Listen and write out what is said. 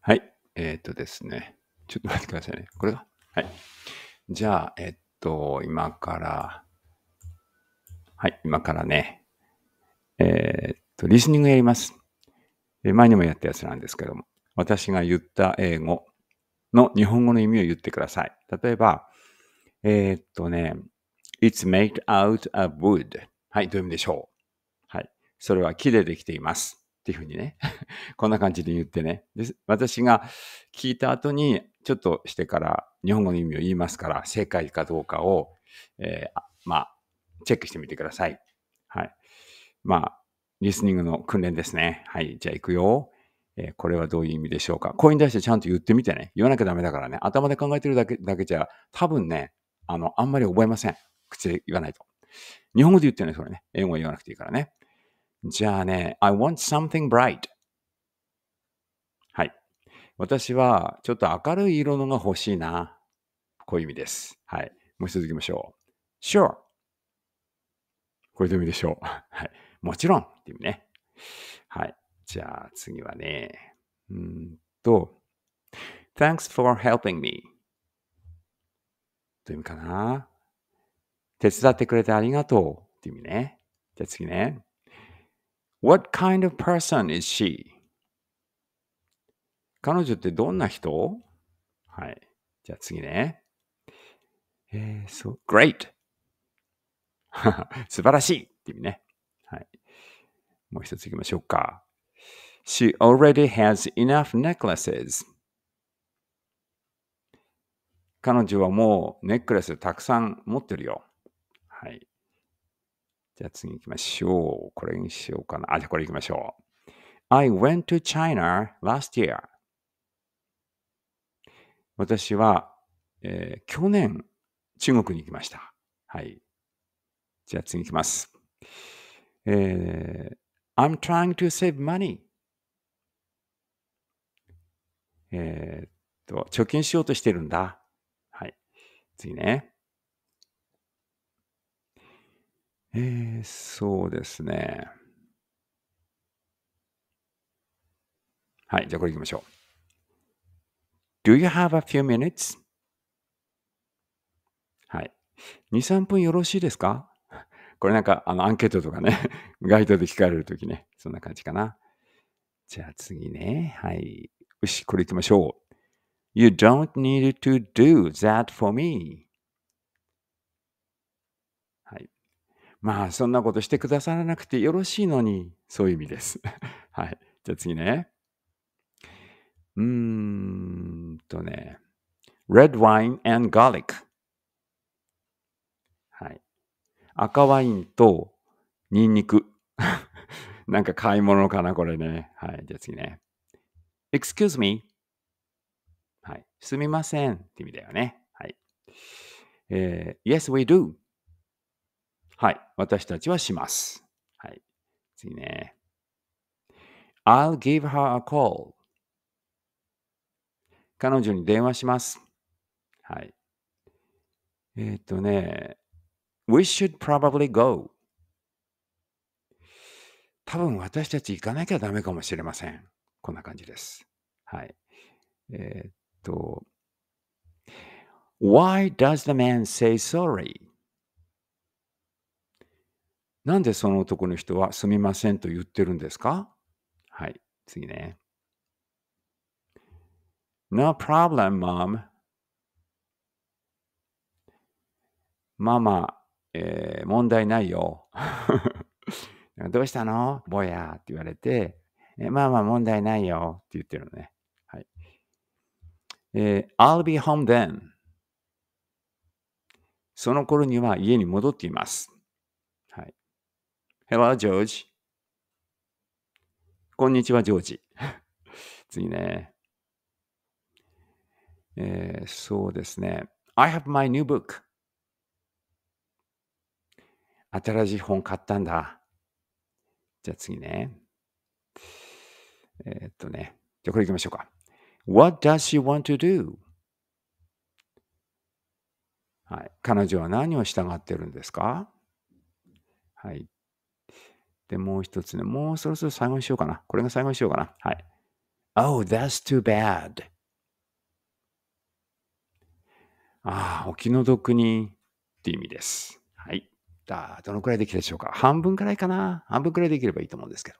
はい。えー、っとですね。ちょっと待ってくださいね。これだ。はい。じゃあ、えっと、今から、はい、今からね、えー、っと、リスニングやります。前にもやったやつなんですけども、私が言った英語の日本語の意味を言ってください。例えば、えー、っとね、It's made out of wood. はい、どういう意味でしょうはい、それは木でできています。っていうふうにね こんな感じで言ってね。で私が聞いた後に、ちょっとしてから日本語の意味を言いますから、正解かどうかを、えー、まあ、チェックしてみてください。はい。まあ、リスニングの訓練ですね。はい。じゃあ行くよ。えー、これはどういう意味でしょうか。声に対してちゃんと言ってみてね。言わなきゃダメだからね。頭で考えてるだけだけじゃ、多分ね、あの、あんまり覚えません。口で言わないと。日本語で言ってね、それね。英語は言わなくていいからね。じゃあね、I want something bright. はい。私はちょっと明るい色のが欲しいな。こういう意味です。はい。もう一つ行きましょう。Sure. これどういう意味でしょう。はい。もちろんっていうね。はい。じゃあ次はね。うんと、Thanks for helping me. という意味かな。手伝ってくれてありがとうっていう意味ね。じゃあ次ね。What kind of person is she? 彼女ってどんな人はい。じゃあ次ね。えー、そう、great! 素晴らしいって意味ね。はい。もう一つ行きましょうか。She already has enough necklaces. 彼女はもうネックレスたくさん持ってるよ。はい。じゃあ次行きましょう。これにしようかな。あ、じゃあこれ行きましょう。I went to China last year. 私は、えー、去年、中国に行きました。はい。じゃあ次行きます。えー、I'm trying to save money. えっと、貯金しようとしてるんだ。はい。次ね。えー、そうですね。はい、じゃあこれいきましょう。Do you have a few minutes? はい。2、3分よろしいですか これなんかあのアンケートとかね、ガイドで聞かれるときね、そんな感じかな。じゃあ次ね。はい。よし、これいきましょう。You don't need to do that for me. まあ、そんなことしてくださらなくてよろしいのに、そういう意味です。はい。じゃあ次ね。うーんとね。red wine and garlic。はい。赤ワインとニンニク。なんか買い物かな、これね。はい。じゃあ次ね。excuse me。はい。すみません。って意味だよね。はい。えー、yes, we do. はい。私たちはします。はい。次ね。I'll give her a call. 彼女に電話します。はい。えー、っとね。We should probably go. 多分私たち行かなきゃダメかもしれません。こんな感じです。はい。えー、っと。Why does the man say sorry? なんでその男の人はすみませんと言ってるんですかはい、次ね。No problem, mom. ママ、えー、問題ないよ。どうしたのぼやって言われて、えまあまあ問題ないよって言ってるのね。はい。えー、I'll be home then. その頃には家に戻っています。Hello, George. こんにちは、ジョージ。次ね。えー、そうですね。I have my new book. 新しい本買ったんだ。じゃあ次ね。えー、っとね。じゃあこれ行きましょうか。What does she want to do? はい。彼女は何を従ってるんですかはい。で、もう一つね。もうそろそろ最後にしようかな。これが最後にしようかな。はい。Oh, that's too bad. ああ、お気の毒にって意味です。はい。だどのくらいできたでしょうか半分くらいかな半分くらいできればいいと思うんですけど。